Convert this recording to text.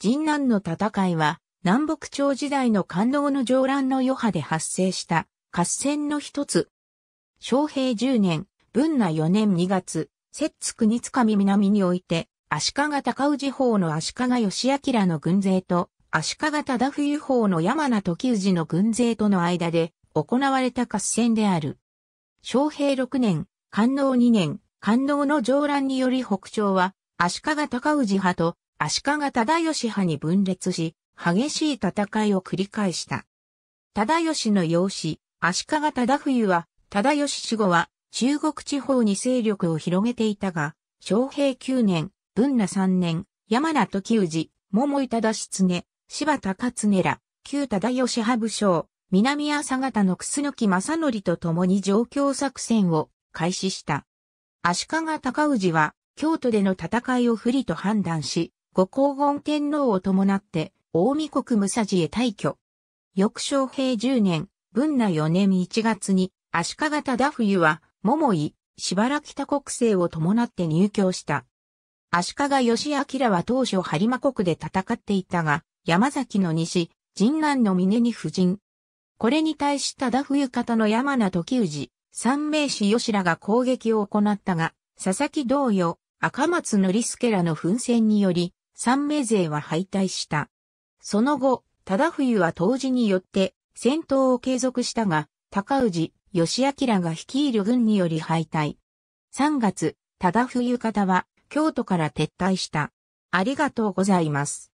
神南の戦いは、南北朝時代の関能の上乱の余波で発生した合戦の一つ。昌平十年、文那四年二月、摂津国津上南において、足利高氏方の足利義明の軍勢と、足利忠冬方の山名時氏の軍勢との間で行われた合戦である。昌平六年、官能二年、官能の上乱により北朝は、足利高氏派と足利忠義派に分裂し、激しい戦いを繰り返した。忠義の養子、足利忠冬は、忠義死後は、中国地方に勢力を広げていたが、昌平9年、文那3年、山名時氏、桃井忠常、柴田勝根ら、旧忠義派武将、南朝方の楠木正則と共に上京作戦を開始した。足利尊氏は、京都での戦いを不利と判断し、後皇后天皇を伴って、大見国武蔵へ退去。翌昭平十年、文那四年一月に、足利忠冬は、桃井、らき多国政を伴って入居した。足利義明は当初播磨国で戦っていたが、山崎の西、神南の峰に布陣。これに対し忠冬方の山名時氏、三名氏吉らが攻撃を行ったが、佐々木同様、赤松則助らの奮戦により、三名勢は敗退した。その後、忠冬は当時によって戦闘を継続したが、高氏、義明が率いる軍により敗退。3月、忠冬方は京都から撤退した。ありがとうございます。